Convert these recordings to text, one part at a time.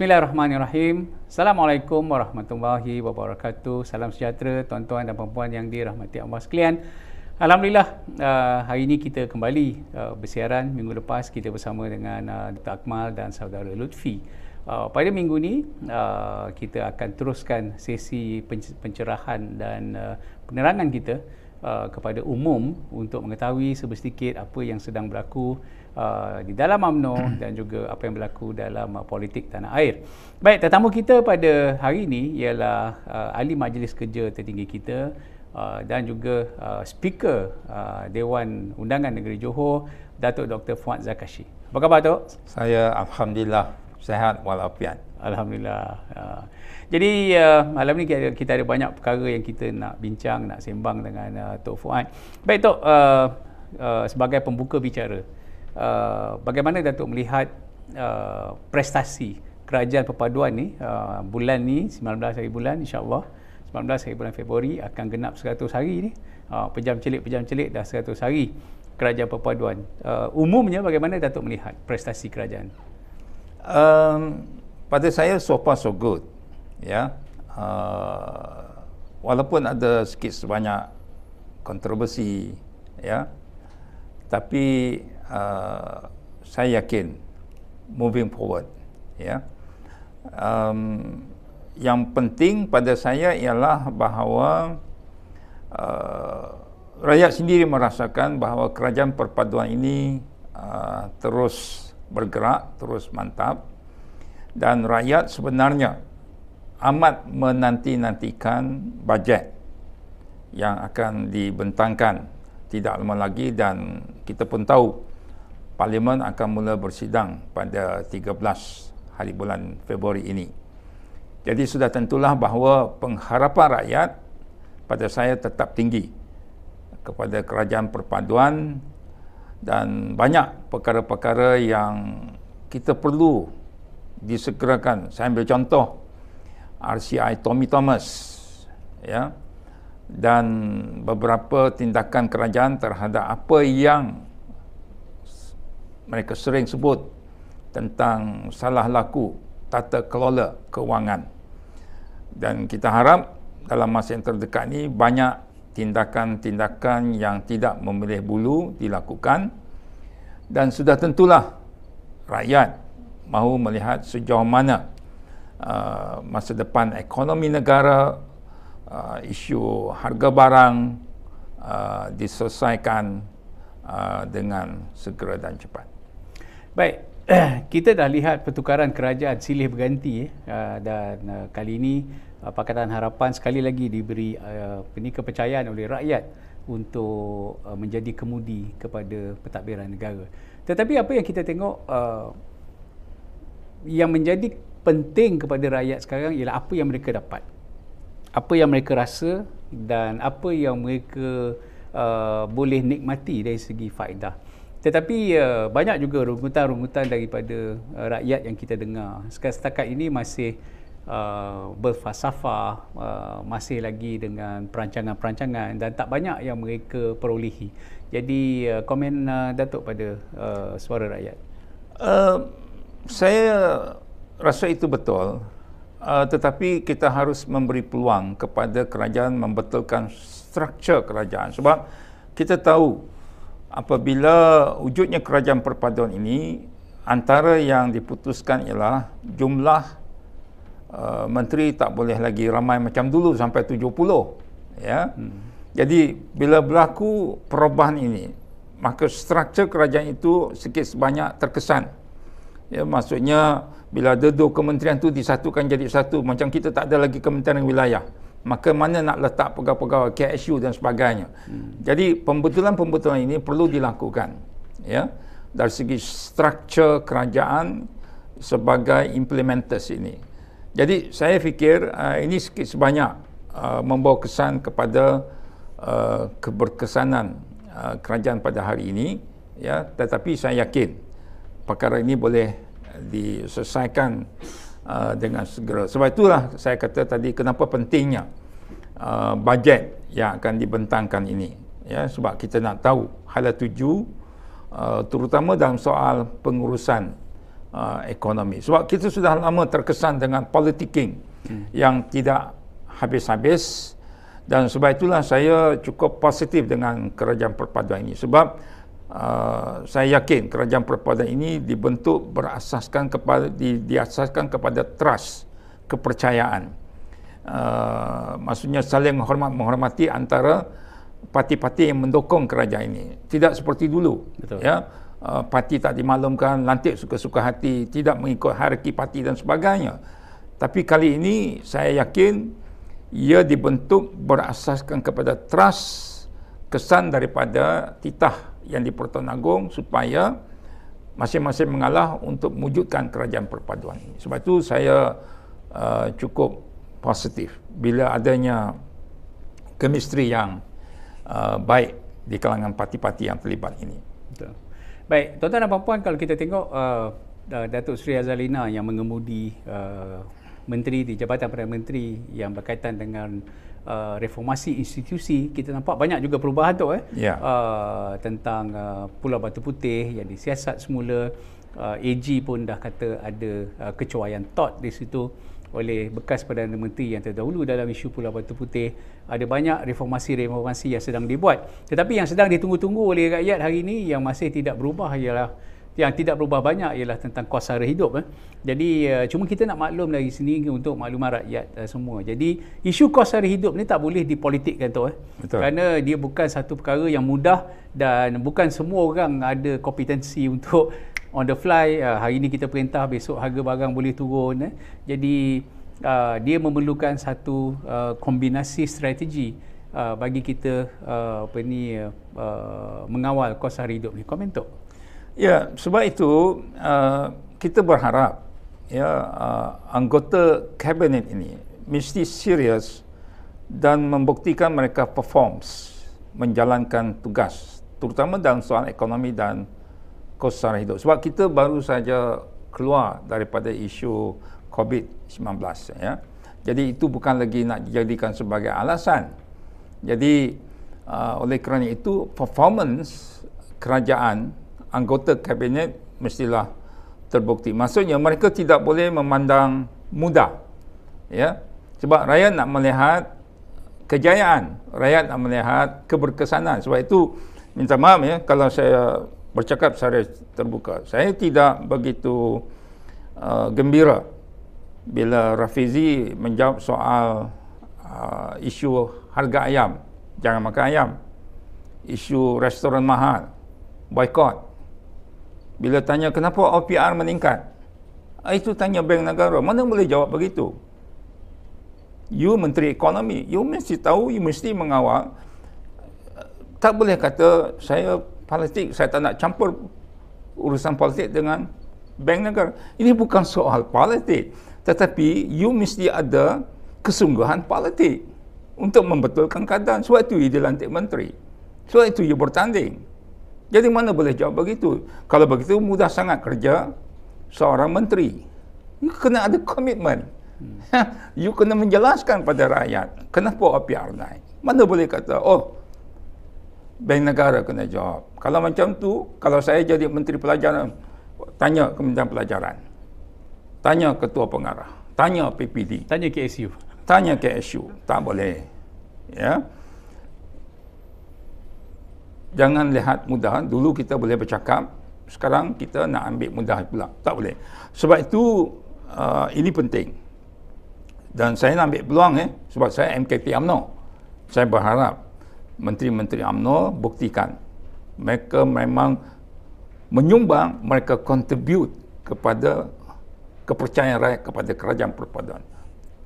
Bismillahirrahmanirrahim. Assalamualaikum warahmatullahi wabarakatuh. Salam sejahtera tuan-tuan dan puan yang dirahmati Allah sekalian. Alhamdulillah uh, hari ini kita kembali uh, bersiaran minggu lepas kita bersama dengan uh, Dr. Akmal dan saudara Lutfi. Pada minggu ini kita akan teruskan sesi pencerahan dan penerangan kita kepada umum untuk mengetahui sebesedikit apa yang sedang berlaku uh, di dalam UMNO dan juga apa yang berlaku dalam uh, politik tanah air. Baik, tetamu kita pada hari ini ialah uh, ahli majlis kerja tertinggi kita uh, dan juga uh, speaker uh, Dewan Undangan Negeri Johor Datuk Dr. Fuad Zakashi. Apa khabar Datuk? Saya Alhamdulillah sehat walafiat. Alhamdulillah. Uh. Jadi uh, malam ni kita ada banyak perkara yang kita nak bincang, nak sembang dengan uh, Tok Fuad. Baik Tok, sebagai pembuka bicara, uh, bagaimana Datuk melihat uh, prestasi kerajaan perpaduan ni uh, bulan ni 19 hari bulan insyaallah 19 hari bulan Februari akan genap 100 hari ni uh, pejam celik-pejam celik dah 100 hari kerajaan perpaduan uh, umumnya bagaimana Datuk melihat prestasi kerajaan um, pada saya so far so good ya yeah. uh, walaupun ada sikit sebanyak kontroversi ya tapi uh, saya yakin moving forward ya yeah. um, yang penting pada saya ialah bahawa uh, rakyat sendiri merasakan bahawa kerajaan perpaduan ini uh, terus bergerak terus mantap dan rakyat sebenarnya amat menanti-nantikan bajet yang akan dibentangkan tidak lama lagi dan kita pun tahu Parlimen akan mula bersidang pada 13 hari bulan Februari ini. Jadi sudah tentulah bahawa pengharapan rakyat pada saya tetap tinggi kepada kerajaan perpaduan dan banyak perkara-perkara yang kita perlu disegerakan. Saya ambil contoh RCI Tommy Thomas ya dan beberapa tindakan kerajaan terhadap apa yang mereka sering sebut tentang salah laku tata kelola kewangan. Dan kita harap dalam masa yang terdekat ini banyak tindakan-tindakan yang tidak memilih bulu dilakukan dan sudah tentulah rakyat mahu melihat sejauh mana uh, masa depan ekonomi negara uh, isu harga barang uh, diselesaikan uh, dengan segera dan cepat. Baik, kita dah lihat pertukaran kerajaan silih berganti eh. ah, dan ah, kali ini ah, Pakatan Harapan sekali lagi diberi ini kepercayaan oleh rakyat untuk menjadi kemudi kepada pentadbiran negara. Tetapi apa yang kita tengok yang menjadi penting kepada rakyat sekarang ialah apa yang mereka dapat. Apa yang mereka rasa dan apa yang mereka boleh nikmati dari segi faedah. Tetapi uh, banyak juga rungutan-rungutan daripada uh, rakyat yang kita dengar. Sekarang setakat ini masih uh, berfalsafah, uh, masih lagi dengan perancangan-perancangan dan tak banyak yang mereka perolehi. Jadi uh, komen uh, Datuk pada uh, suara rakyat. Uh, saya rasa itu betul. Uh, tetapi kita harus memberi peluang kepada kerajaan membetulkan struktur kerajaan sebab kita tahu apabila wujudnya kerajaan perpaduan ini antara yang diputuskan ialah jumlah uh, menteri tak boleh lagi ramai macam dulu sampai 70 ya hmm. jadi bila berlaku perubahan ini maka struktur kerajaan itu sikit sebanyak terkesan ya maksudnya bila ada dua kementerian tu disatukan jadi satu macam kita tak ada lagi kementerian wilayah maka mana nak letak pegawai-pegawai KSU dan sebagainya. Hmm. Jadi pembetulan-pembetulan ini perlu dilakukan ya dari segi struktur kerajaan sebagai implementers ini. Jadi saya fikir uh, ini sikit sebanyak uh, membawa kesan kepada uh, keberkesanan uh, kerajaan pada hari ini ya tetapi saya yakin perkara ini boleh diselesaikan Uh, dengan segera. Sebab itulah saya kata tadi kenapa pentingnya uh, bajet yang akan dibentangkan ini. Ya, sebab kita nak tahu hal tuju uh, terutama dalam soal pengurusan uh, ekonomi. Sebab kita sudah lama terkesan dengan politicking hmm. yang tidak habis-habis dan sebab itulah saya cukup positif dengan kerajaan perpaduan ini. Sebab Ah, saya yakin kerajaan perpaduan ini dibentuk berasaskan kepada di, diasaskan kepada trust kepercayaan uh, maksudnya saling menghormat menghormati antara parti-parti yang mendukung kerajaan ini tidak seperti dulu Betul. ya Uh, parti tak dimaklumkan, lantik suka-suka hati, tidak mengikut hierarki parti dan sebagainya. Tapi kali ini saya yakin ia dibentuk berasaskan kepada trust kesan daripada titah yang di Pertuan Agong supaya masing-masing mengalah untuk mewujudkan kerajaan perpaduan ini. Sebab itu saya uh, cukup positif bila adanya kemistri yang uh, baik di kalangan parti-parti yang terlibat ini. Baik, tuan-tuan dan puan-puan kalau kita tengok uh, uh, Datuk Seri Azalina yang mengemudi uh, menteri di Jabatan Perdana Menteri yang berkaitan dengan uh, reformasi institusi kita nampak banyak juga perubahan tu eh yeah. uh, tentang uh, Pulau Batu Putih yang disiasat semula uh, AG pun dah kata ada uh, kecuaian tot di situ oleh bekas Perdana Menteri yang terdahulu dalam isu Pulau Batu Putih ada banyak reformasi-reformasi yang sedang dibuat tetapi yang sedang ditunggu-tunggu oleh rakyat hari ini yang masih tidak berubah ialah yang tidak berubah banyak ialah tentang kos sara hidup eh. Jadi uh, cuma kita nak maklum dari sini untuk maklumat rakyat uh, semua. Jadi isu kos sara hidup ni tak boleh dipolitikkan tu eh. Kerana dia bukan satu perkara yang mudah dan bukan semua orang ada kompetensi untuk on the fly uh, hari ini kita perintah besok harga barang boleh turun eh. Jadi uh, dia memerlukan satu uh, kombinasi strategi uh, bagi kita uh, apa ni uh, uh, mengawal kos sara hidup ni. Komen tu. Ya, sebab itu uh, kita berharap ya uh, anggota kabinet ini mesti serius dan membuktikan mereka performs menjalankan tugas terutama dalam soal ekonomi dan kos sara hidup. Sebab kita baru saja keluar daripada isu COVID-19 ya. Jadi itu bukan lagi nak dijadikan sebagai alasan. Jadi uh, oleh kerana itu performance kerajaan anggota kabinet mestilah terbukti. Maksudnya mereka tidak boleh memandang muda. Ya. Sebab rakyat nak melihat kejayaan, rakyat nak melihat keberkesanan. Sebab itu minta maaf ya kalau saya bercakap secara terbuka. Saya tidak begitu uh, gembira bila Rafizi menjawab soal uh, isu harga ayam, jangan makan ayam. Isu restoran mahal, boycott. Bila tanya kenapa OPR meningkat? Ah, itu tanya bank negara. Mana boleh jawab begitu? You menteri ekonomi, you mesti tahu, you mesti mengawal. Tak boleh kata saya politik, saya tak nak campur urusan politik dengan bank negara. Ini bukan soal politik. Tetapi you mesti ada kesungguhan politik untuk membetulkan keadaan. Sebab itu you dilantik menteri. Sebab itu you bertanding. Jadi mana boleh jawab begitu? Kalau begitu mudah sangat kerja seorang menteri. You kena ada komitmen. Hmm. you kena menjelaskan pada rakyat kenapa OPR naik. Mana boleh kata, oh, bank negara kena jawab. Kalau macam tu, kalau saya jadi menteri pelajaran, tanya Kementerian Pelajaran. Tanya ketua pengarah. Tanya PPD. Tanya KSU. Tanya KSU. Tak boleh. Ya. Yeah? jangan lihat mudah. Dulu kita boleh bercakap, sekarang kita nak ambil mudah pula. Tak boleh. Sebab itu, uh, ini penting. Dan saya nak ambil peluang eh, sebab saya MKT UMNO. Saya berharap menteri-menteri UMNO buktikan mereka memang menyumbang, mereka contribute kepada kepercayaan rakyat kepada kerajaan perpaduan.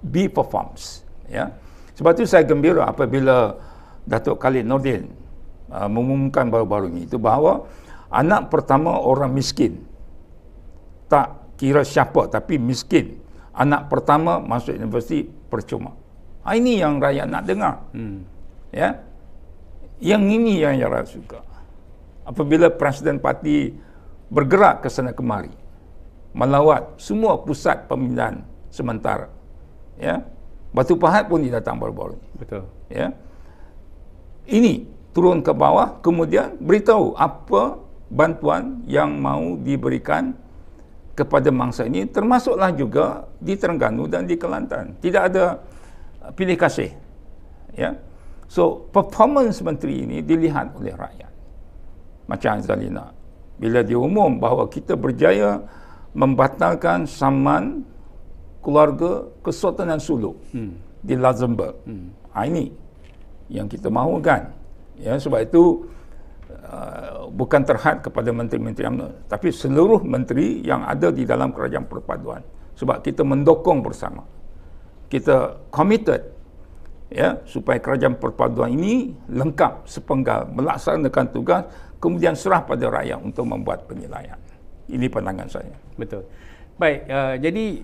Be performs. Ya. Sebab itu saya gembira apabila Datuk Khalid Nordin uh, mengumumkan baru-baru ini itu bahawa anak pertama orang miskin tak kira siapa tapi miskin anak pertama masuk universiti percuma ah, ini yang rakyat nak dengar hmm. ya yang ini yang rakyat suka apabila presiden parti bergerak ke sana kemari melawat semua pusat pemindahan sementara ya batu pahat pun didatang baru-baru ini. betul ya ini turun ke bawah kemudian beritahu apa bantuan yang mau diberikan kepada mangsa ini termasuklah juga di Terengganu dan di Kelantan. Tidak ada uh, pilih kasih. Ya. So performance menteri ini dilihat oleh rakyat. Macam Zalina bila diumum bahawa kita berjaya membatalkan saman keluarga Kesultanan Sulu hmm. di Luxembourg. Hmm. Ha, ini yang kita mahukan. Ya, sebab itu uh, bukan terhad kepada menteri-menteri UMNO, tapi seluruh menteri yang ada di dalam kerajaan perpaduan. Sebab kita mendukung bersama. Kita committed ya, supaya kerajaan perpaduan ini lengkap, sepenggal, melaksanakan tugas, kemudian serah pada rakyat untuk membuat penilaian. Ini pandangan saya. Betul. Baik, uh, jadi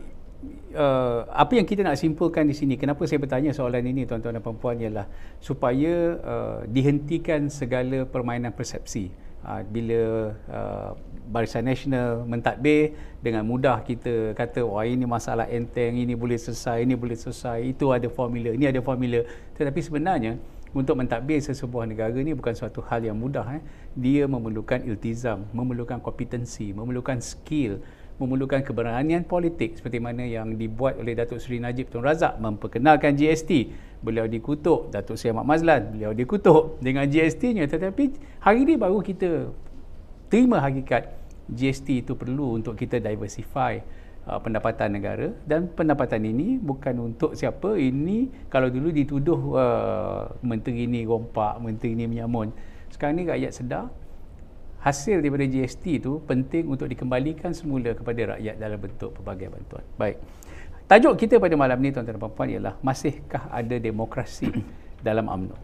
Uh, apa yang kita nak simpulkan di sini kenapa saya bertanya soalan ini tuan-tuan dan puan ialah supaya uh, dihentikan segala permainan persepsi uh, bila uh, barisan nasional mentadbir dengan mudah kita kata wah ini masalah enteng ini boleh selesai ini boleh selesai itu ada formula ini ada formula tetapi sebenarnya untuk mentadbir sesebuah negara ini bukan suatu hal yang mudah eh dia memerlukan iltizam memerlukan kompetensi memerlukan skill memerlukan keberanian politik seperti mana yang dibuat oleh Datuk Seri Najib Tun Razak memperkenalkan GST. Beliau dikutuk, Datuk Seri Ahmad Mazlan, beliau dikutuk dengan GST-nya. Tetapi hari ini baru kita terima hakikat GST itu perlu untuk kita diversify uh, pendapatan negara dan pendapatan ini bukan untuk siapa ini kalau dulu dituduh uh, menteri ini rompak menteri ini menyamun sekarang ini rakyat sedar hasil daripada GST itu penting untuk dikembalikan semula kepada rakyat dalam bentuk pelbagai bantuan. Baik. Tajuk kita pada malam ini tuan-tuan dan puan ialah masihkah ada demokrasi dalam AMNO?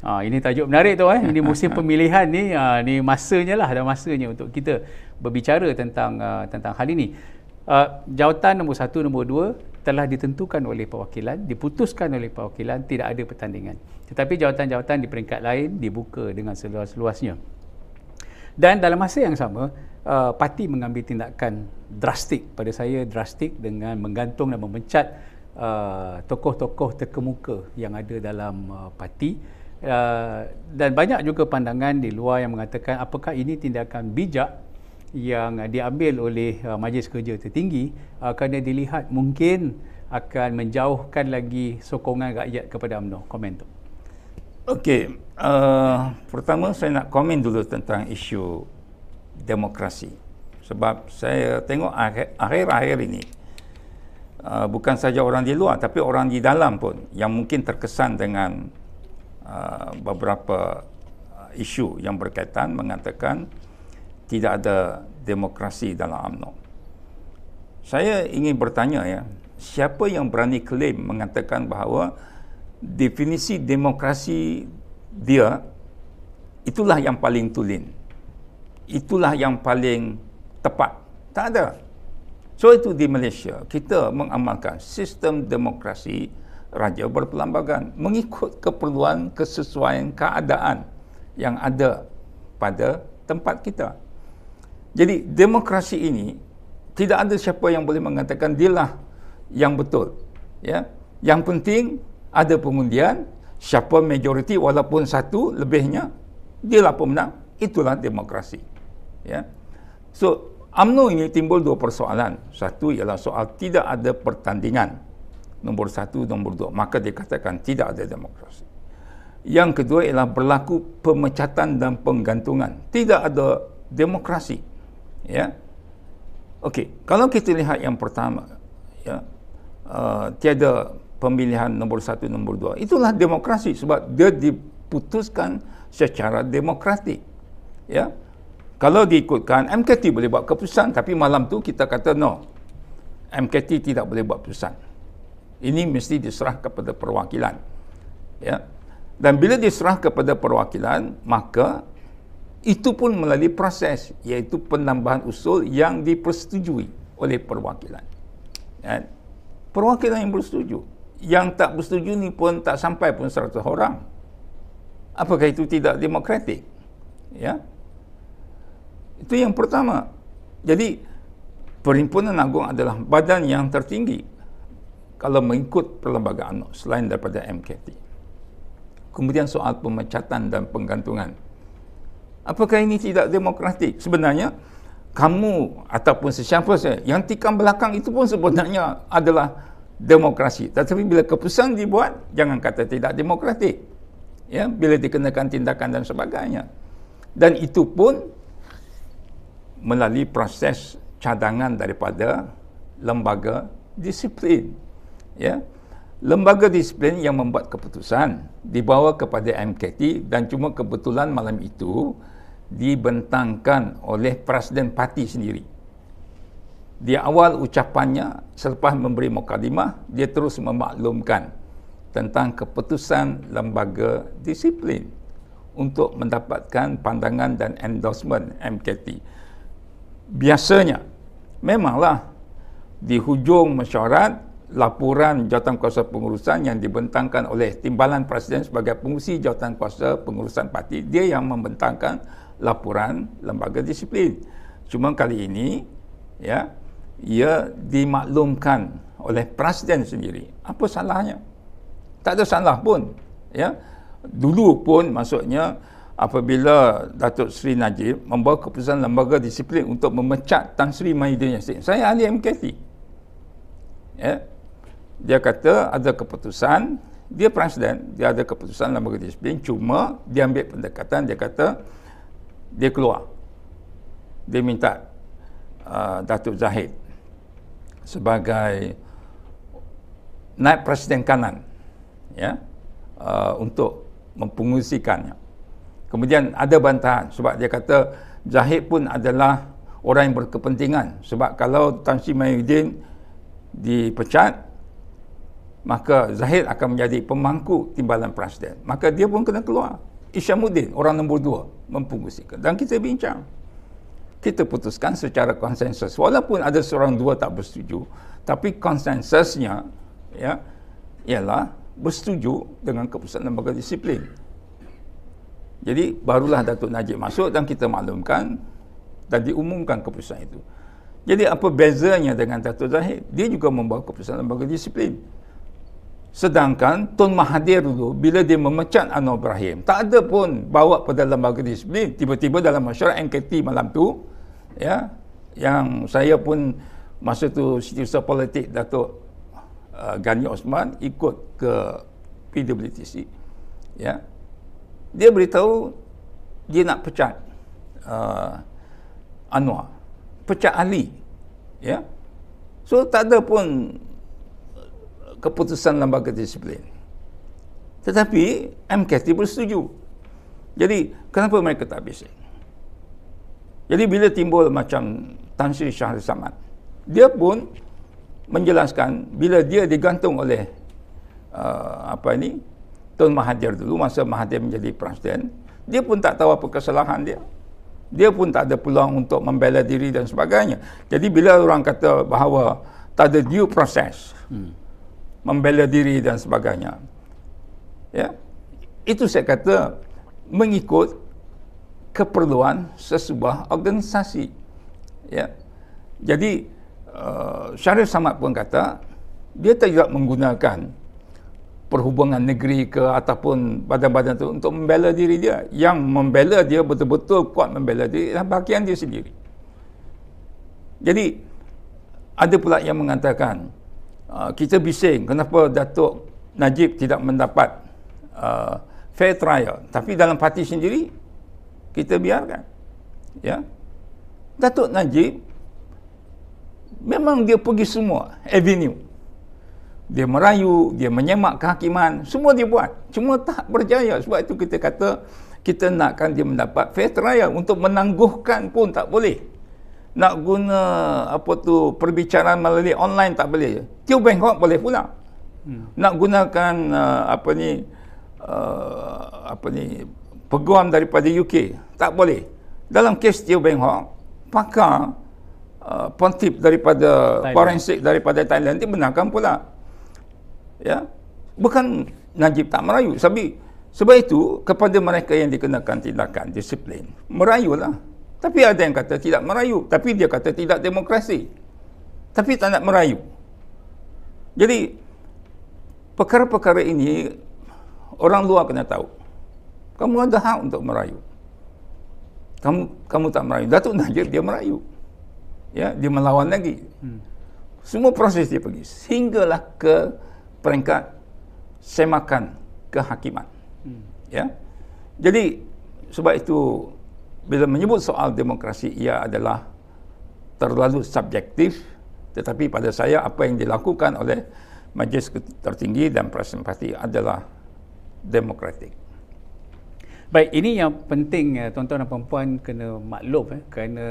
Ha, ini tajuk menarik tu eh. Ini musim pemilihan ni, ha, ni masanya lah, ada masanya untuk kita berbicara tentang uh, tentang hal ini. Uh, jawatan nombor satu, nombor dua telah ditentukan oleh perwakilan, diputuskan oleh perwakilan, tidak ada pertandingan. Tetapi jawatan-jawatan di peringkat lain dibuka dengan seluas-luasnya. Dan dalam masa yang sama, uh, parti mengambil tindakan drastik pada saya drastik dengan menggantung dan memecat uh, tokoh-tokoh terkemuka yang ada dalam uh, parti. Uh, dan banyak juga pandangan di luar yang mengatakan apakah ini tindakan bijak yang diambil oleh uh, majlis kerja tertinggi uh, kerana dilihat mungkin akan menjauhkan lagi sokongan rakyat kepada UMNO. Komen tu. Okey. Eh, pertama saya nak komen dulu tentang isu demokrasi sebab saya tengok akhir-akhir ini uh, bukan saja orang di luar tapi orang di dalam pun yang mungkin terkesan dengan uh, beberapa isu yang berkaitan mengatakan tidak ada demokrasi dalam AMNO. Saya ingin bertanya ya, siapa yang berani klaim mengatakan bahawa definisi demokrasi dia itulah yang paling tulen itulah yang paling tepat tak ada so itu di Malaysia kita mengamalkan sistem demokrasi raja berperlembagaan mengikut keperluan kesesuaian keadaan yang ada pada tempat kita jadi demokrasi ini tidak ada siapa yang boleh mengatakan dia lah yang betul ya yang penting ada pengundian siapa majoriti walaupun satu lebihnya dialah pemenang itulah demokrasi ya so UMNO ini timbul dua persoalan satu ialah soal tidak ada pertandingan nombor satu nombor dua maka dikatakan tidak ada demokrasi yang kedua ialah berlaku pemecatan dan penggantungan tidak ada demokrasi ya okey kalau kita lihat yang pertama ya uh, tiada pemilihan nombor satu, nombor dua. Itulah demokrasi sebab dia diputuskan secara demokratik. Ya? Kalau diikutkan, MKT boleh buat keputusan tapi malam tu kita kata no. MKT tidak boleh buat keputusan. Ini mesti diserah kepada perwakilan. Ya? Dan bila diserah kepada perwakilan, maka itu pun melalui proses iaitu penambahan usul yang dipersetujui oleh perwakilan. Ya? Perwakilan yang bersetuju yang tak bersetuju ni pun tak sampai pun 100 orang apakah itu tidak demokratik ya itu yang pertama jadi perhimpunan agung adalah badan yang tertinggi kalau mengikut perlembagaan selain daripada MKT kemudian soal pemecatan dan penggantungan apakah ini tidak demokratik sebenarnya kamu ataupun sesiapa saya yang tikam belakang itu pun sebenarnya adalah demokrasi. Tetapi bila keputusan dibuat, jangan kata tidak demokratik. Ya, bila dikenakan tindakan dan sebagainya. Dan itu pun melalui proses cadangan daripada lembaga disiplin. Ya. Lembaga disiplin yang membuat keputusan dibawa kepada MKT dan cuma kebetulan malam itu dibentangkan oleh Presiden Parti sendiri di awal ucapannya selepas memberi mukadimah dia terus memaklumkan tentang keputusan lembaga disiplin untuk mendapatkan pandangan dan endorsement MKT. Biasanya memanglah di hujung mesyuarat laporan jawatankuasa pengurusan yang dibentangkan oleh timbalan presiden sebagai pengurusi jawatankuasa pengurusan parti dia yang membentangkan laporan lembaga disiplin. Cuma kali ini ya ia dimaklumkan oleh presiden sendiri apa salahnya tak ada salah pun ya dulu pun maksudnya apabila Datuk Seri Najib membawa keputusan lembaga disiplin untuk memecat Tan Sri Mahidin Yassin saya ahli MKT ya dia kata ada keputusan dia presiden dia ada keputusan lembaga disiplin cuma dia ambil pendekatan dia kata dia keluar dia minta uh, Datuk Zahid sebagai naib presiden kanan ya uh, untuk mempengusikannya. Kemudian ada bantahan sebab dia kata Zahid pun adalah orang yang berkepentingan sebab kalau Tan Sri Mahyudin dipecat maka Zahid akan menjadi pemangku timbalan presiden. Maka dia pun kena keluar. Isyamuddin orang nombor dua mempengusikan dan kita bincang kita putuskan secara konsensus walaupun ada seorang dua tak bersetuju tapi konsensusnya ya ialah bersetuju dengan keputusan lembaga disiplin jadi barulah Datuk Najib masuk dan kita maklumkan dan diumumkan keputusan itu jadi apa bezanya dengan Datuk Zahid dia juga membawa keputusan lembaga disiplin Sedangkan Tun Mahathir dulu bila dia memecat Anwar Ibrahim, tak ada pun bawa pada lembaga disiplin. Tiba-tiba dalam masyarakat NKT malam tu, ya, yang saya pun masa tu situasi politik Datuk uh, Gani Osman ikut ke PWTC. Ya. Dia beritahu dia nak pecat uh, Anwar. Pecat Ali. Ya. So tak ada pun keputusan lembaga disiplin. Tetapi MKT bersetuju. Jadi kenapa mereka tak bising? Jadi bila timbul macam Tan Sri Syahrul Samad, dia pun menjelaskan bila dia digantung oleh uh, apa ini Tun Mahathir dulu masa Mahathir menjadi presiden, dia pun tak tahu apa kesalahan dia. Dia pun tak ada peluang untuk membela diri dan sebagainya. Jadi bila orang kata bahawa tak ada due process, hmm membela diri dan sebagainya. Ya. Itu saya kata mengikut keperluan sesebuah organisasi. Ya. Jadi uh, Syarif Samad pun kata dia tak juga menggunakan perhubungan negeri ke ataupun badan-badan itu untuk membela diri dia. Yang membela dia betul-betul kuat membela diri adalah bahagian dia sendiri. Jadi ada pula yang mengatakan Ah, kita bising kenapa Datuk Najib tidak mendapat uh, fair trial tapi dalam parti sendiri kita biarkan ya Datuk Najib memang dia pergi semua avenue dia merayu dia menyemak kehakiman semua dia buat cuma tak berjaya sebab itu kita kata kita nakkan dia mendapat fair trial untuk menangguhkan pun tak boleh nak guna apa tu perbincangan melalui online tak boleh. Tio Bengkok boleh pula. Hmm. Nak gunakan uh, apa ni uh, apa ni peguam daripada UK tak boleh. Dalam kes Tio Bengkok, pakar uh, pontip daripada Thailand. forensik daripada Thailand dia benarkan pula. Ya. Bukan Najib tak merayu sebab itu kepada mereka yang dikenakan tindakan disiplin merayulah. Hmm. Tapi ada yang kata tidak merayu. Tapi dia kata tidak demokrasi. Tapi tak nak merayu. Jadi, perkara-perkara ini orang luar kena tahu. Kamu ada hak untuk merayu. Kamu kamu tak merayu. Datuk Najib dia merayu. Ya, dia melawan lagi. Hmm. Semua proses dia pergi. Sehinggalah ke peringkat semakan kehakiman. Hmm. Ya. Jadi, sebab itu bila menyebut soal demokrasi ia adalah terlalu subjektif tetapi pada saya apa yang dilakukan oleh majlis tertinggi dan presiden parti adalah demokratik baik ini yang penting eh, tuan-tuan dan puan-puan kena maklum eh, kerana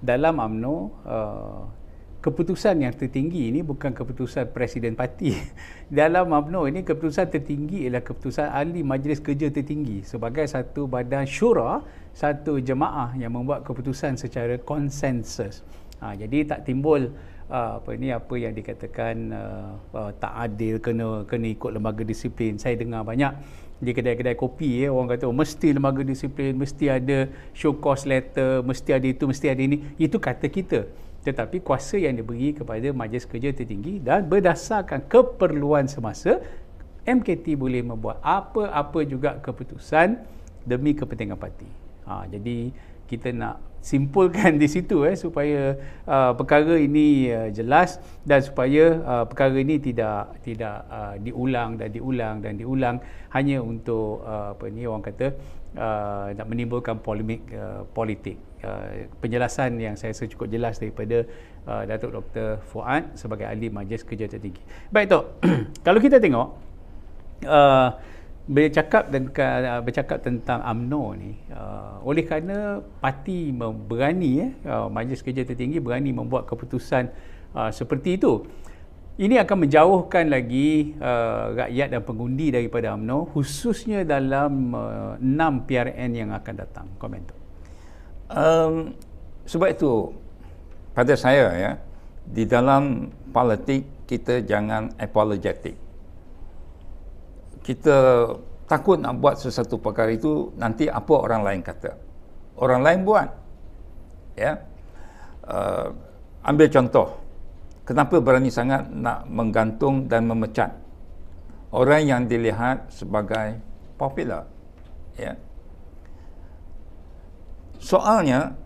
dalam AMNO uh, eh, keputusan yang tertinggi ini bukan keputusan presiden parti. Dalam UMNO ini keputusan tertinggi ialah keputusan ahli majlis kerja tertinggi sebagai satu badan syura, satu jemaah yang membuat keputusan secara konsensus. Ha, jadi tak timbul uh, apa ini apa yang dikatakan uh, uh, tak adil kena kena ikut lembaga disiplin. Saya dengar banyak di kedai-kedai kopi ya orang kata oh, mesti lembaga disiplin, mesti ada show cost letter, mesti ada itu, mesti ada ini. Itu kata kita tetapi kuasa yang diberi kepada majlis kerja tertinggi dan berdasarkan keperluan semasa MKT boleh membuat apa-apa juga keputusan demi kepentingan parti. Ha, jadi kita nak simpulkan di situ eh supaya uh, perkara ini uh, jelas dan supaya uh, perkara ini tidak tidak uh, diulang dan diulang dan diulang hanya untuk uh, apa ni orang kata uh, nak menimbulkan polemik uh, politik Uh, penjelasan yang saya rasa cukup jelas daripada uh, Datuk Dr. Fuad sebagai ahli majlis kerja tertinggi. Baik Tok, kalau kita tengok uh, bercakap dengan uh, bercakap tentang AMNO ni uh, oleh kerana parti berani eh uh, majlis kerja tertinggi berani membuat keputusan uh, seperti itu. Ini akan menjauhkan lagi uh, rakyat dan pengundi daripada AMNO khususnya dalam uh, 6 PRN yang akan datang. Komen tu. Um, sebab itu pada saya ya di dalam politik kita jangan apologetic. Kita takut nak buat sesuatu perkara itu nanti apa orang lain kata. Orang lain buat. Ya. Uh, ambil contoh. Kenapa berani sangat nak menggantung dan memecat orang yang dilihat sebagai popular. Ya. Yeah. Soalnya,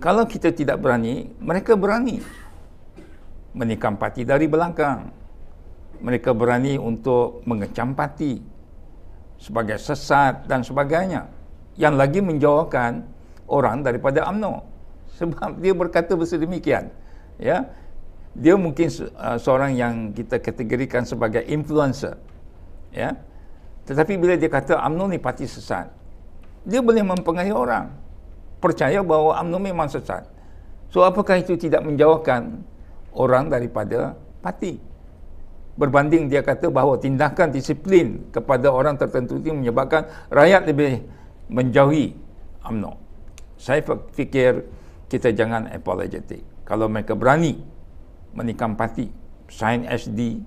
kalau kita tidak berani, mereka berani menikam parti dari belakang. Mereka berani untuk mengecam parti sebagai sesat dan sebagainya. Yang lagi menjauhkan orang daripada UMNO. Sebab dia berkata bersedemikian. Ya? Dia mungkin uh, seorang yang kita kategorikan sebagai influencer. Ya? Tetapi bila dia kata UMNO ni parti sesat, dia boleh mempengaruhi orang percaya bahawa UMNO memang sesat. So apakah itu tidak menjauhkan orang daripada parti? Berbanding dia kata bahawa tindakan disiplin kepada orang tertentu itu menyebabkan rakyat lebih menjauhi UMNO. Saya fikir kita jangan apologetik. Kalau mereka berani menikam parti, sign SD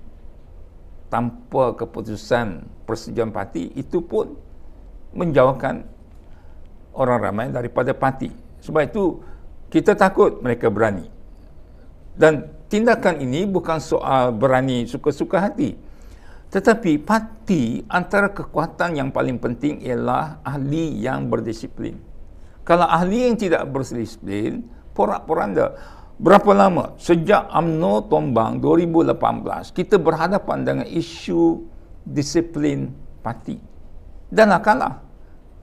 tanpa keputusan persetujuan parti itu pun menjauhkan orang ramai daripada parti. Sebab itu kita takut mereka berani. Dan tindakan ini bukan soal berani suka-suka hati. Tetapi parti antara kekuatan yang paling penting ialah ahli yang berdisiplin. Kalau ahli yang tidak berdisiplin, porak-poranda. Berapa lama? Sejak UMNO tombang 2018, kita berhadapan dengan isu disiplin parti. Dan lah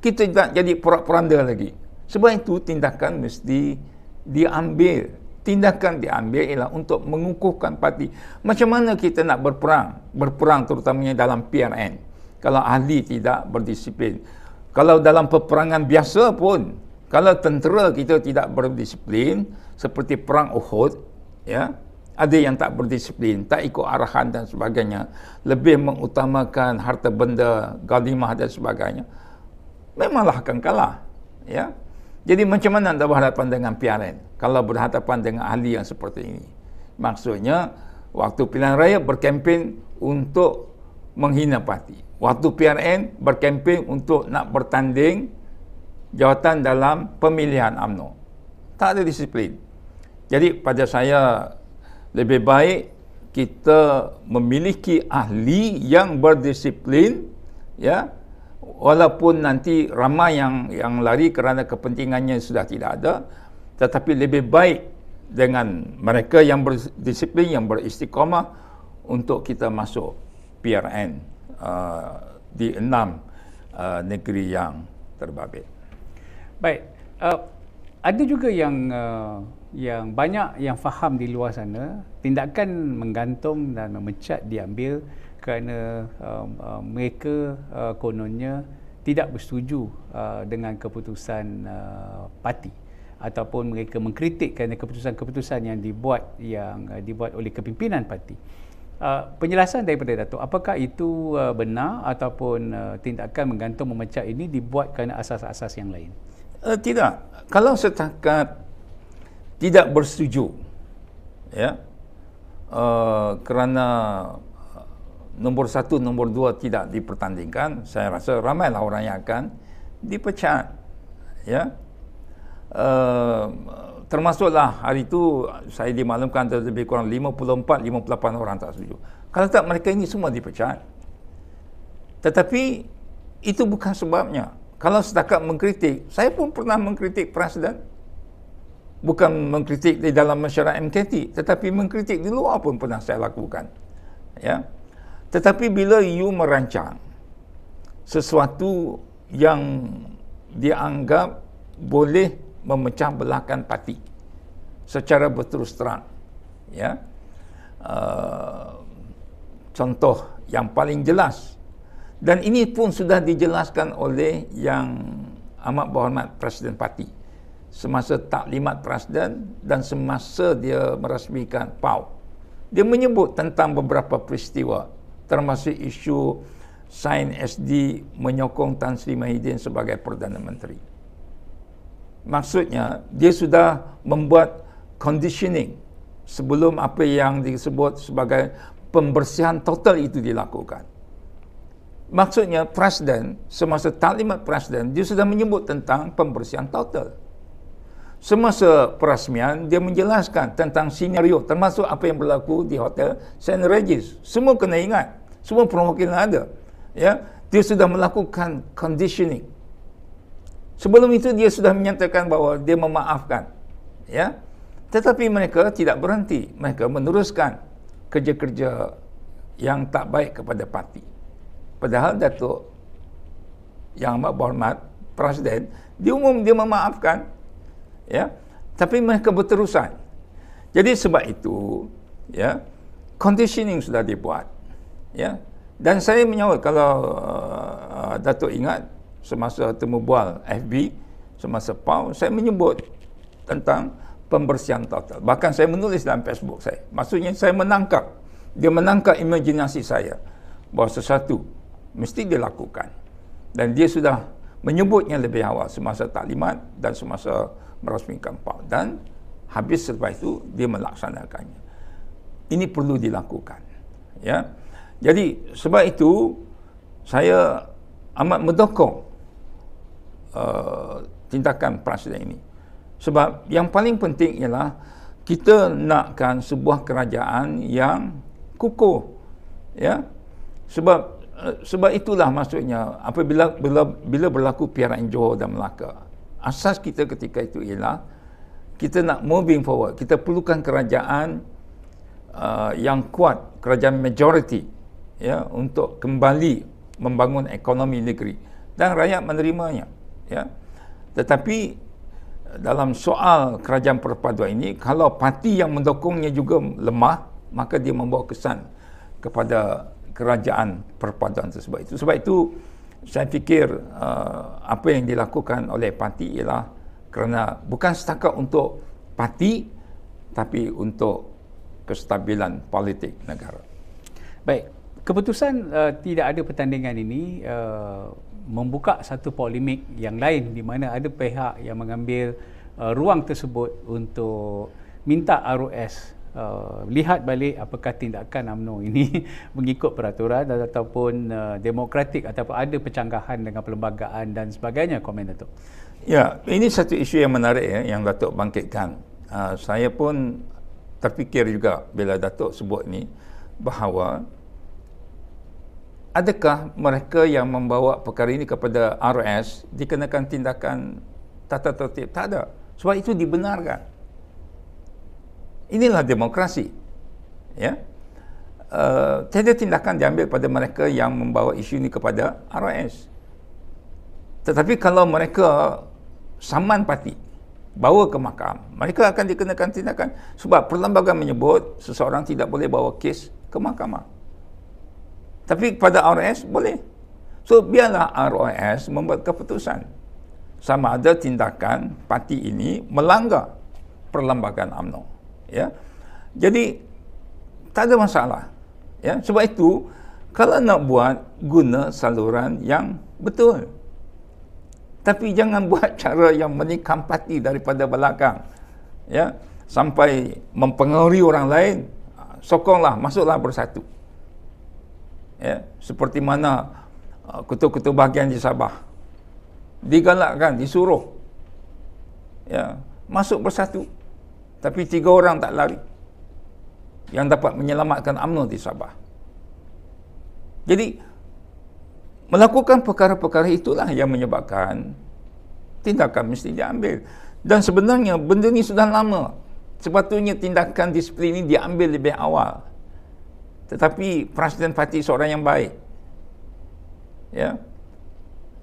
kita tak jadi perak-peranda lagi. Sebab itu tindakan mesti diambil. Tindakan diambil ialah untuk mengukuhkan parti. Macam mana kita nak berperang? Berperang terutamanya dalam PRN. Kalau ahli tidak berdisiplin. Kalau dalam peperangan biasa pun, kalau tentera kita tidak berdisiplin, seperti perang Uhud, ya, ada yang tak berdisiplin, tak ikut arahan dan sebagainya, lebih mengutamakan harta benda, galimah dan sebagainya, memanglah akan kalah ya jadi macam mana anda berhadapan dengan PRN kalau berhadapan dengan ahli yang seperti ini maksudnya waktu pilihan raya berkempen untuk menghina parti waktu PRN berkempen untuk nak bertanding jawatan dalam pemilihan AMNO tak ada disiplin jadi pada saya lebih baik kita memiliki ahli yang berdisiplin ya walaupun nanti ramai yang yang lari kerana kepentingannya sudah tidak ada tetapi lebih baik dengan mereka yang berdisiplin yang beristiqamah untuk kita masuk PRN uh, di enam uh, negeri yang terbabit. Baik, uh, ada juga yang uh, yang banyak yang faham di luar sana, tindakan menggantung dan memecat diambil kerana uh, uh, mereka uh, kononnya tidak bersetuju uh, dengan keputusan uh, parti ataupun mereka mengkritik kerana keputusan-keputusan yang dibuat yang uh, dibuat oleh kepimpinan parti. Uh, penjelasan daripada Datuk, apakah itu uh, benar ataupun uh, tindakan menggantung memecah ini dibuat kerana asas-asas yang lain? Uh, tidak. Kalau setakat tidak bersetuju ya. Uh, kerana nombor satu, nombor dua tidak dipertandingkan, saya rasa ramai lah orang yang akan dipecat. Ya. Uh, termasuklah hari itu saya dimaklumkan ada lebih kurang 54-58 orang tak setuju. Kalau tak mereka ini semua dipecat. Tetapi itu bukan sebabnya. Kalau setakat mengkritik, saya pun pernah mengkritik Presiden. Bukan mengkritik di dalam masyarakat MKT, tetapi mengkritik di luar pun pernah saya lakukan. Ya. Tetapi bila you merancang sesuatu yang dianggap boleh memecah belahkan parti secara berterus terang, ya. Uh, contoh yang paling jelas dan ini pun sudah dijelaskan oleh yang amat berhormat Presiden Parti semasa taklimat Presiden dan semasa dia merasmikan PAU dia menyebut tentang beberapa peristiwa termasuk isu sign SD menyokong Tan Sri Mahidin sebagai Perdana Menteri. Maksudnya, dia sudah membuat conditioning sebelum apa yang disebut sebagai pembersihan total itu dilakukan. Maksudnya, Presiden, semasa taklimat Presiden, dia sudah menyebut tentang pembersihan total. Semasa perasmian, dia menjelaskan tentang senario termasuk apa yang berlaku di Hotel St. Regis. Semua kena ingat. Semua perwakilan ada. Ya, dia sudah melakukan conditioning. Sebelum itu dia sudah menyatakan bahawa dia memaafkan. Ya. Tetapi mereka tidak berhenti. Mereka meneruskan kerja-kerja yang tak baik kepada parti. Padahal Datuk yang amat berhormat presiden dia umum dia memaafkan ya tapi mereka berterusan jadi sebab itu ya conditioning sudah dibuat ya dan saya menyawat kalau uh, datuk ingat semasa temu bual FB semasa PAU saya menyebut tentang pembersihan total bahkan saya menulis dalam Facebook saya maksudnya saya menangkap dia menangkap imajinasi saya bahawa sesuatu mesti dilakukan dan dia sudah menyebutnya lebih awal semasa taklimat dan semasa merasmikan PAU dan habis selepas itu dia melaksanakannya ini perlu dilakukan ya jadi sebab itu saya amat mendukung uh, eh, tindakan presiden ini. Sebab yang paling penting ialah kita nakkan sebuah kerajaan yang kukuh. Ya. Sebab eh, sebab itulah maksudnya apabila bila, bila berlaku PRN Johor dan Melaka asas kita ketika itu ialah kita nak moving forward kita perlukan kerajaan uh, yang kuat kerajaan majority ya untuk kembali membangun ekonomi negeri dan rakyat menerimanya ya tetapi eh, dalam soal kerajaan perpaduan ini kalau parti yang mendukungnya juga lemah maka dia membawa kesan kepada kerajaan perpaduan tersebut itu sebab itu saya fikir uh, apa yang dilakukan oleh parti ialah kerana bukan setakat untuk parti tapi untuk kestabilan politik negara baik keputusan uh, tidak ada pertandingan ini uh, membuka satu polemik yang lain di mana ada pihak yang mengambil uh, ruang tersebut untuk minta ROS uh, lihat balik apakah tindakan AMNO ini mengikut peraturan ataupun uh, demokratik ataupun ada pencanggahan dengan perlembagaan dan sebagainya komen Datuk. Ya, ini satu isu yang menarik ya yang Datuk bangkitkan. Uh, saya pun terfikir juga bila Datuk sebut ni bahawa adakah mereka yang membawa perkara ini kepada RS dikenakan tindakan tata tertib? Tak ada. Sebab itu dibenarkan. Inilah demokrasi. Ya. Uh, tiada tindakan diambil pada mereka yang membawa isu ini kepada RS. Tetapi kalau mereka saman parti, bawa ke mahkamah, mereka akan dikenakan tindakan. Sebab perlembagaan menyebut seseorang tidak boleh bawa kes ke mahkamah. Tapi kepada ROS boleh. So biarlah RS membuat keputusan sama ada tindakan parti ini melanggar perlembagaan AMNO. Ya. Jadi tak ada masalah. Ya, sebab itu kalau nak buat guna saluran yang betul. Tapi jangan buat cara yang menikam parti daripada belakang. Ya, sampai mempengaruhi orang lain, sokonglah, masuklah bersatu ya, seperti mana uh, kutu-kutu bahagian di Sabah digalakkan, disuruh ya, masuk bersatu tapi tiga orang tak lari yang dapat menyelamatkan UMNO di Sabah jadi melakukan perkara-perkara itulah yang menyebabkan tindakan mesti diambil dan sebenarnya benda ni sudah lama sepatutnya tindakan disiplin ini diambil lebih awal tetapi Presiden Fatih seorang yang baik. Ya.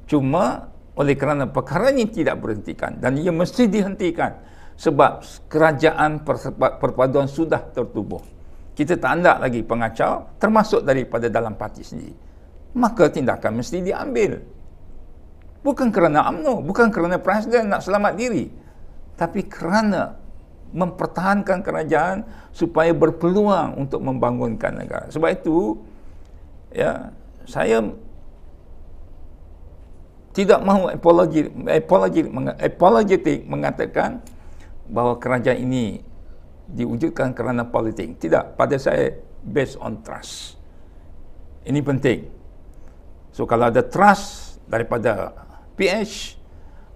Cuma oleh kerana perkara ini tidak berhentikan dan ia mesti dihentikan sebab kerajaan perpaduan sudah tertubuh. Kita tak hendak lagi pengacau termasuk daripada dalam parti sendiri. Maka tindakan mesti diambil. Bukan kerana UMNO, bukan kerana Presiden nak selamat diri. Tapi kerana mempertahankan kerajaan supaya berpeluang untuk membangunkan negara. Sebab itu, ya, saya tidak mahu apologi apologi apologetik mengatakan bahawa kerajaan ini diwujudkan kerana politik. Tidak, pada saya based on trust. Ini penting. So kalau ada trust daripada PH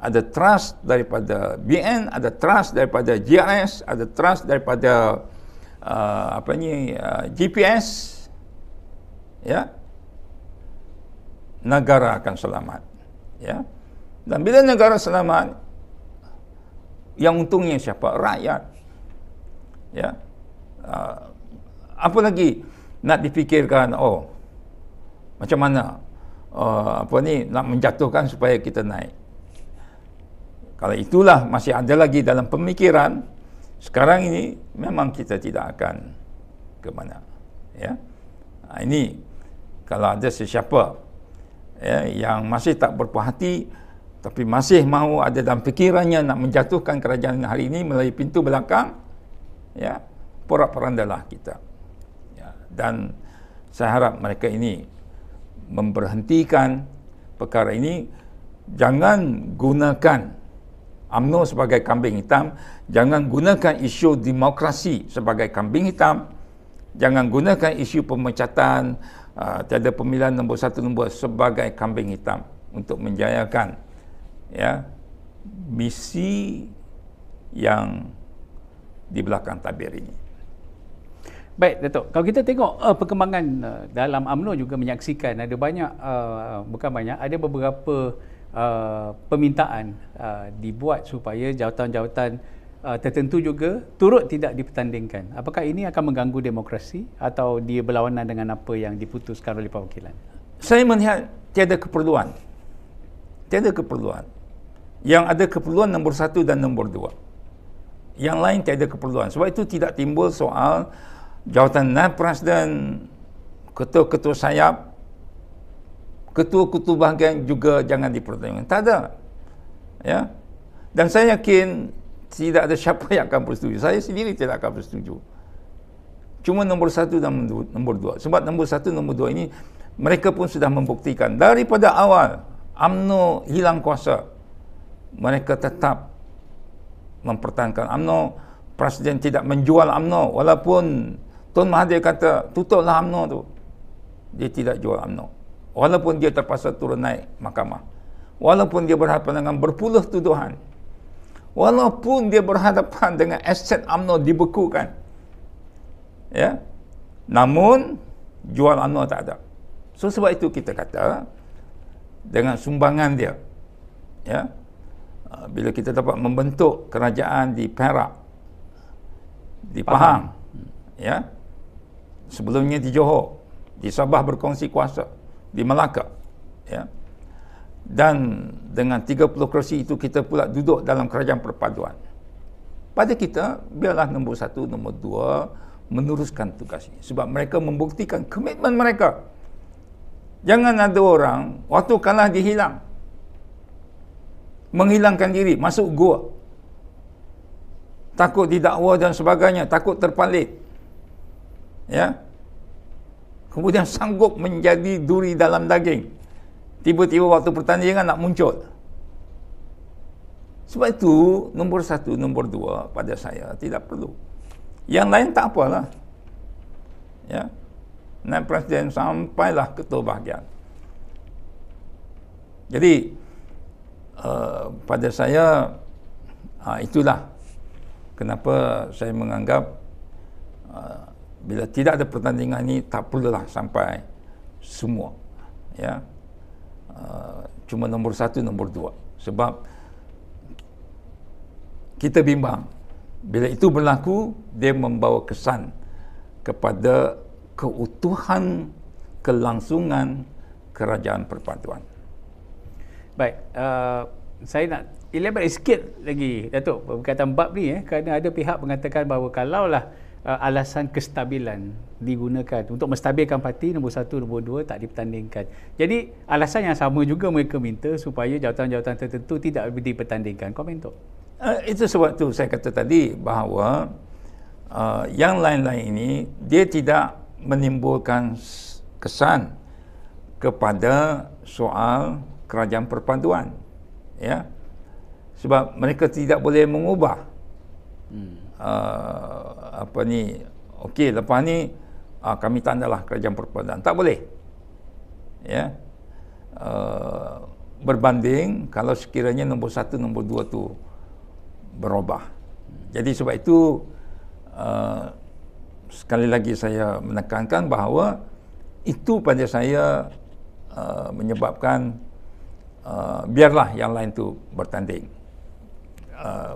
ada trust daripada BN, ada trust daripada GRS, ada trust daripada uh, apa ni uh, GPS, ya negara akan selamat, ya dan bila negara selamat, yang untungnya siapa rakyat, ya uh, apa lagi nak dipikirkan oh macam mana uh, apa ni nak menjatuhkan supaya kita naik kalau itulah masih ada lagi dalam pemikiran, sekarang ini memang kita tidak akan ke mana. Ya? Nah, ha, ini kalau ada sesiapa ya, yang masih tak berpuhati, tapi masih mahu ada dalam fikirannya nak menjatuhkan kerajaan hari ini melalui pintu belakang, ya, porak-porandalah kita. Ya, dan saya harap mereka ini memberhentikan perkara ini. Jangan gunakan UMNO sebagai kambing hitam, jangan gunakan isu demokrasi sebagai kambing hitam, jangan gunakan isu pemecatan uh, tiada pemilihan nombor satu nombor sebagai kambing hitam untuk menjayakan ya misi yang di belakang tabir ini. Baik Datuk, kalau kita tengok uh, perkembangan uh, dalam UMNO juga menyaksikan ada banyak uh, bukan banyak ada beberapa uh, permintaan uh, dibuat supaya jawatan-jawatan uh, tertentu juga turut tidak dipertandingkan. Apakah ini akan mengganggu demokrasi atau dia berlawanan dengan apa yang diputuskan oleh perwakilan? Saya melihat tiada keperluan. Tiada keperluan. Yang ada keperluan nombor satu dan nombor dua. Yang lain tiada keperluan. Sebab itu tidak timbul soal jawatan NAPRAS dan ketua-ketua sayap ketua ketua geng juga jangan dipertanyakan. Tak ada. Ya. Dan saya yakin tidak ada siapa yang akan bersetuju. Saya sendiri tidak akan bersetuju. Cuma nombor satu dan nombor dua. Sebab nombor satu, nombor dua ini mereka pun sudah membuktikan. Daripada awal, UMNO hilang kuasa. Mereka tetap mempertahankan UMNO. Presiden tidak menjual UMNO. Walaupun Tun Mahathir kata, tutuplah UMNO tu. Dia tidak jual UMNO walaupun dia terpaksa turun naik mahkamah walaupun dia berhadapan dengan berpuluh tuduhan walaupun dia berhadapan dengan aset UMNO dibekukan ya namun jual UMNO tak ada so sebab itu kita kata dengan sumbangan dia ya uh, bila kita dapat membentuk kerajaan di Perak di Pahang, Pahang. ya sebelumnya di Johor di Sabah berkongsi kuasa di Melaka. Ya. Dan dengan 30 kerusi itu kita pula duduk dalam kerajaan perpaduan. Pada kita, biarlah nombor satu, nombor dua meneruskan tugas ini. Sebab mereka membuktikan komitmen mereka. Jangan ada orang waktu kalah dihilang. Menghilangkan diri, masuk gua. Takut didakwa dan sebagainya, takut terpalit. Ya, kemudian sanggup menjadi duri dalam daging tiba-tiba waktu pertandingan nak muncul sebab itu nombor satu, nombor dua pada saya tidak perlu yang lain tak apalah ya naik presiden sampailah ketua bahagian jadi uh, pada saya uh, itulah kenapa saya menganggap uh, bila tidak ada pertandingan ini tak perlulah sampai semua ya uh, cuma nombor satu nombor dua sebab kita bimbang bila itu berlaku dia membawa kesan kepada keutuhan kelangsungan kerajaan perpaduan baik uh, saya nak elaborate sikit lagi Datuk berkaitan bab ni eh, kerana ada pihak mengatakan bahawa kalaulah uh, alasan kestabilan digunakan untuk menstabilkan parti nombor satu, nombor dua tak dipertandingkan. Jadi alasan yang sama juga mereka minta supaya jawatan-jawatan tertentu tidak dipertandingkan. Komen tu. Uh, itu sebab tu saya kata tadi bahawa uh, yang lain-lain ini dia tidak menimbulkan kesan kepada soal kerajaan perpaduan. Ya. Sebab mereka tidak boleh mengubah hmm uh, apa ni okey lepas ni uh, kami tandalah kerajaan perpaduan tak boleh ya uh, berbanding kalau sekiranya nombor satu nombor dua tu berubah jadi sebab itu uh, sekali lagi saya menekankan bahawa itu pada saya uh, menyebabkan uh, biarlah yang lain tu bertanding uh,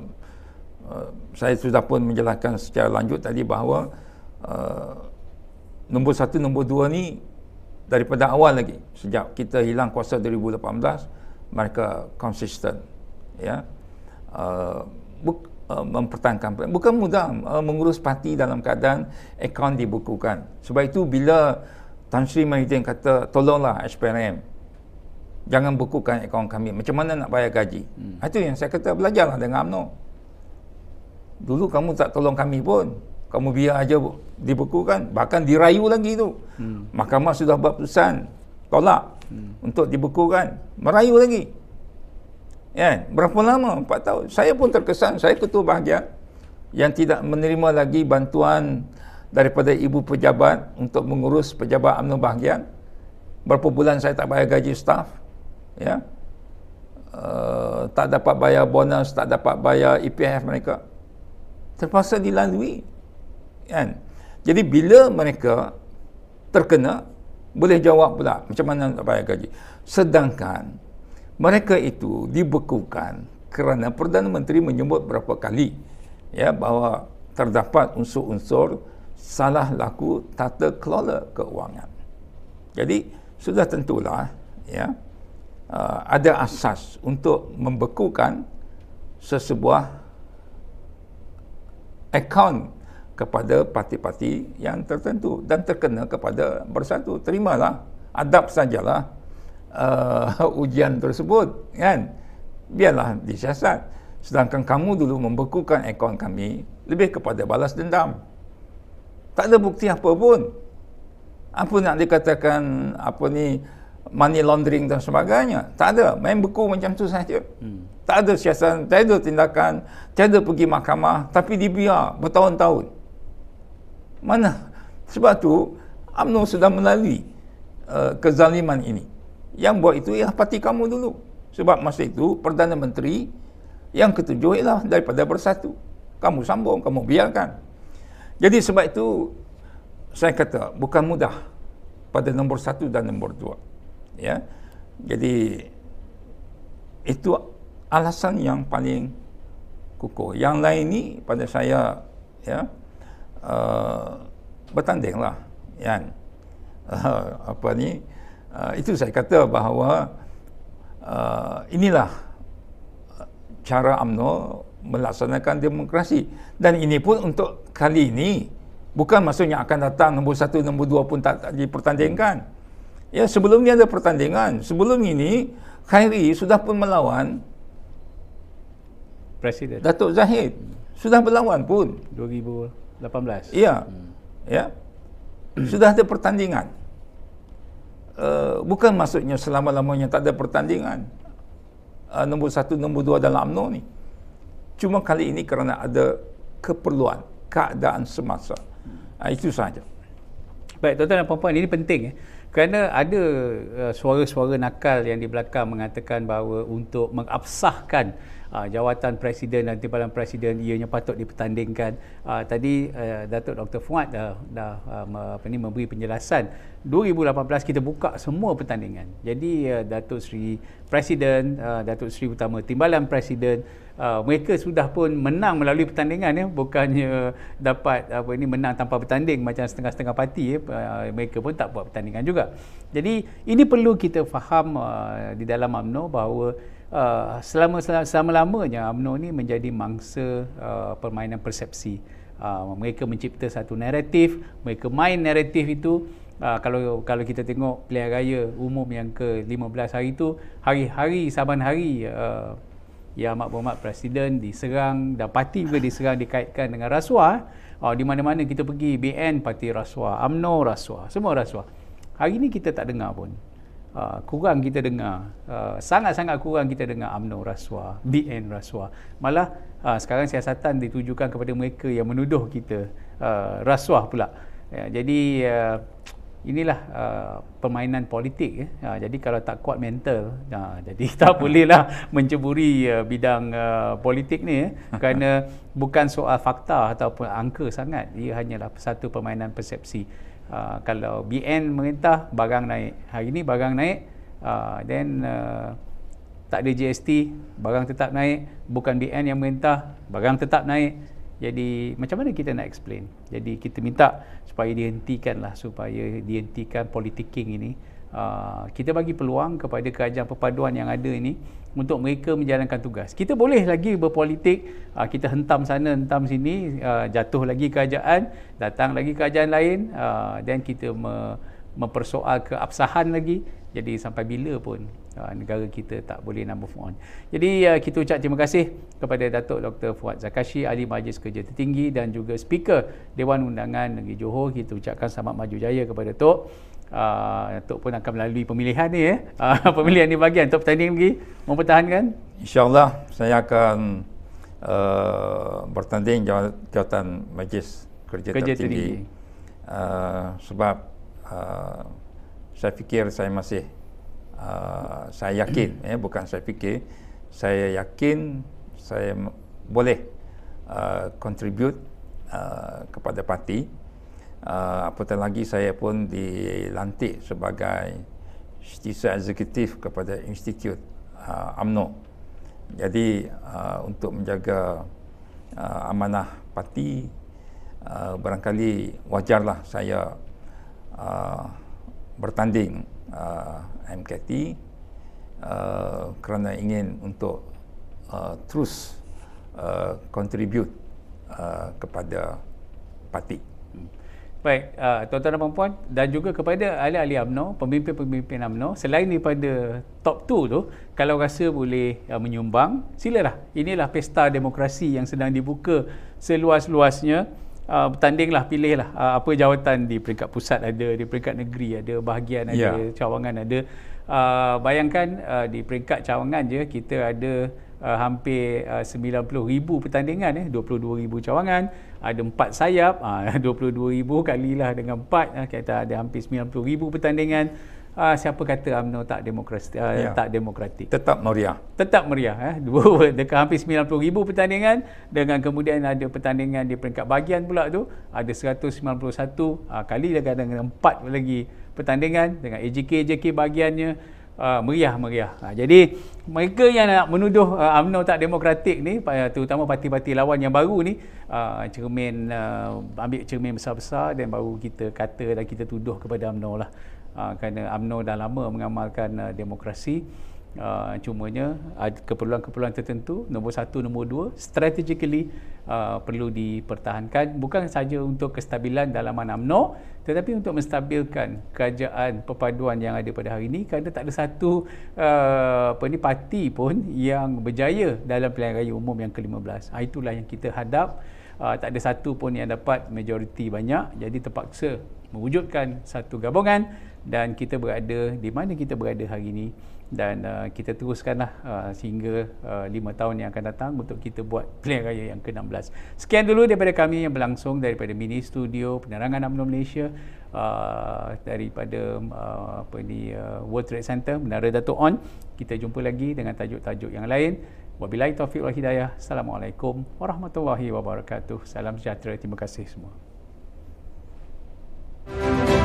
Eh, saya sudah pun menjelaskan secara lanjut tadi bahawa uh, nombor satu, nombor dua ni daripada awal lagi sejak kita hilang kuasa 2018 mereka konsisten ya uh, buk, mempertahankan bukan mudah mengurus parti dalam keadaan akaun dibukukan sebab itu bila Tan Sri Mahidin kata tolonglah HPRM jangan bukukan akaun kami macam mana nak bayar gaji hmm. itu yang saya kata belajarlah dengan UMNO dulu kamu tak tolong kami pun kamu biar aja dibekukan, bahkan dirayu lagi tu hmm. mahkamah sudah buat putusan tolak hmm. untuk dibekukan, merayu lagi ya berapa lama 4 tahun saya pun terkesan saya ketua bahagian yang tidak menerima lagi bantuan daripada ibu pejabat untuk mengurus pejabat UMNO bahagian berapa bulan saya tak bayar gaji staff ya uh, tak dapat bayar bonus tak dapat bayar EPF mereka terpaksa dilalui kan jadi bila mereka terkena boleh jawab pula macam mana nak bayar gaji sedangkan mereka itu dibekukan kerana Perdana Menteri menyebut berapa kali ya bahawa terdapat unsur-unsur salah laku tata kelola keuangan. Jadi sudah tentulah ya uh, ada asas untuk membekukan sesebuah account kepada parti-parti yang tertentu dan terkena kepada bersatu. Terimalah, adab sajalah uh, ujian tersebut. Kan? Biarlah disiasat. Sedangkan kamu dulu membekukan akaun kami lebih kepada balas dendam. Tak ada bukti apa pun. Apa nak dikatakan apa ni money laundering dan sebagainya. Tak ada. Main beku macam tu saja. Hmm tak ada siasan, tak ada tindakan, tak ada pergi mahkamah, tapi dibiar bertahun-tahun. Mana? Sebab tu, UMNO sudah melalui uh, kezaliman ini. Yang buat itu ialah parti kamu dulu. Sebab masa itu, Perdana Menteri yang ketujuh ialah daripada bersatu. Kamu sambung, kamu biarkan. Jadi sebab itu, saya kata bukan mudah pada nombor satu dan nombor dua. Ya? Jadi, itu alasan yang paling kukuh. Yang lain ni pada saya ya uh, eh, bertanding lah. Yang uh, eh, apa ni? Uh, itu saya kata bahawa uh, inilah cara UMNO melaksanakan demokrasi dan ini pun untuk kali ini bukan maksudnya akan datang nombor satu, nombor dua pun tak, tak dipertandingkan ya sebelum ni ada pertandingan sebelum ini Khairi sudah pun melawan presiden Datuk Zahid sudah berlawan pun 2018 ya hmm. ya sudah ada pertandingan uh, bukan maksudnya selama-lamanya tak ada pertandingan uh, nombor satu nombor dua dalam UMNO ni cuma kali ini kerana ada keperluan keadaan semasa uh, itu sahaja baik tuan-tuan dan puan-puan ini penting eh kerana ada uh, suara-suara nakal yang di belakang mengatakan bahawa untuk mengabsahkan uh, jawatan presiden dan timbalan presiden ianya patut dipertandingkan. Uh, tadi uh, Datuk Dr Fuad dah dah um, apa ni memberi penjelasan 2018 kita buka semua pertandingan. Jadi uh, Datuk Seri Presiden, uh, Datuk Seri Utama Timbalan Presiden Uh, mereka sudah pun menang melalui pertandingan ya bukannya dapat apa ini menang tanpa bertanding macam setengah-setengah parti ya uh, mereka pun tak buat pertandingan juga. Jadi ini perlu kita faham uh, di dalam AMNO bahawa uh, selama selama lamanya UMNO ini menjadi mangsa uh, permainan persepsi uh, mereka mencipta satu naratif mereka main naratif itu Uh, kalau kalau kita tengok pilihan raya umum yang ke-15 hari itu hari-hari saban hari uh, yang amat berhormat presiden diserang dan parti juga diserang dikaitkan dengan rasuah eh. uh, di mana-mana kita pergi BN parti rasuah UMNO rasuah semua rasuah hari ini kita tak dengar pun Ah, kurang kita dengar uh, sangat-sangat kurang kita dengar UMNO rasuah BN rasuah malah uh, sekarang siasatan ditujukan kepada mereka yang menuduh kita uh, rasuah pula ya, jadi uh, inilah uh, permainan politik ya. uh, jadi kalau tak kuat mental uh, jadi tak bolehlah menceburi uh, bidang uh, politik ni ya. kerana bukan soal fakta ataupun angka sangat ia hanyalah satu permainan persepsi uh, kalau BN merintah barang naik hari ni barang naik uh, then uh, tak ada GST barang tetap naik bukan BN yang merintah barang tetap naik jadi macam mana kita nak explain jadi kita minta supaya dihentikanlah supaya dihentikan politiking ini Ah, kita bagi peluang kepada kerajaan perpaduan yang ada ini untuk mereka menjalankan tugas. Kita boleh lagi berpolitik, ah, kita hentam sana, hentam sini, ah, jatuh lagi kerajaan, datang lagi kerajaan lain dan kita mempersoal keabsahan lagi. Jadi sampai bila pun negara kita tak boleh number on. Jadi kita ucap terima kasih kepada Datuk Dr. Fuad Zakashi, Ahli Majlis Kerja Tertinggi dan juga Speaker Dewan Undangan Negeri Johor. Kita ucapkan selamat maju jaya kepada Tok uh, Tok pun akan melalui pemilihan ni eh. Uh, pemilihan ni bagian Tok pertanding lagi mempertahankan? InsyaAllah saya akan uh, bertanding jawatan majlis kerja, kerja tertinggi. Uh, sebab uh, saya fikir saya masih uh, saya yakin eh, bukan saya fikir saya yakin saya boleh uh, contribute uh, kepada parti uh, ah, apatah lagi saya pun dilantik sebagai Setiausaha eksekutif kepada institut ah, uh, AMNO jadi uh, untuk menjaga uh, amanah parti uh, barangkali wajarlah saya uh, bertanding uh, MKT uh, kerana ingin untuk uh, terus uh, contribute uh, kepada parti hmm. Baik, uh, tuan-tuan dan puan-puan dan juga kepada ahli-ahli UMNO, pemimpin-pemimpin UMNO selain daripada top 2 tu, kalau rasa boleh uh, menyumbang, silalah. Inilah pesta demokrasi yang sedang dibuka seluas-luasnya. Uh, bertandinglah, pilihlah uh, apa jawatan di peringkat pusat ada, di peringkat negeri ada, bahagian ada, yeah. cawangan ada. Uh, bayangkan uh, di peringkat cawangan je kita ada uh, hampir uh, 90,000 pertandingan, eh, 22,000 cawangan ada empat sayap dua ah, dua puluh ribu kali lah dengan empat ah, kita ada hampir sembilan puluh ribu pertandingan uh, siapa kata UMNO tak demokrasi, uh, yeah. tak demokratik tetap meriah tetap meriah eh dua dekat hampir 90,000 pertandingan dengan kemudian ada pertandingan di peringkat bahagian pula tu ada 191 uh, kali dengan empat lagi pertandingan dengan AJK AJK bahagiannya meriah-meriah. Uh, ah, jadi mereka yang nak menuduh uh, tak demokratik ni terutama parti-parti lawan yang baru ni uh, cermin uh, ambil cermin besar-besar dan baru kita kata dan kita tuduh kepada Amno lah. Uh, kerana UMNO dah lama mengamalkan uh, demokrasi uh, cumanya ada keperluan-keperluan tertentu nombor satu, nombor dua strategically uh, perlu dipertahankan bukan sahaja untuk kestabilan dalaman UMNO tetapi untuk menstabilkan kerajaan perpaduan yang ada pada hari ini kerana tak ada satu uh, apa ni, parti pun yang berjaya dalam pilihan raya umum yang ke-15 itulah yang kita hadap uh, tak ada satu pun yang dapat majoriti banyak jadi terpaksa mewujudkan satu gabungan dan kita berada di mana kita berada hari ini dan uh, kita teruskanlah uh, sehingga uh, 5 tahun yang akan datang untuk kita buat pilihan raya yang ke-16. Sekian dulu daripada kami yang berlangsung daripada mini studio penerangan UMNO Malaysia uh, daripada uh, apa ni uh, World Trade Center Menara Datuk On. Kita jumpa lagi dengan tajuk-tajuk yang lain. Wabilai taufiq wal hidayah. Assalamualaikum warahmatullahi wabarakatuh. Salam sejahtera. Terima kasih semua. Thank you.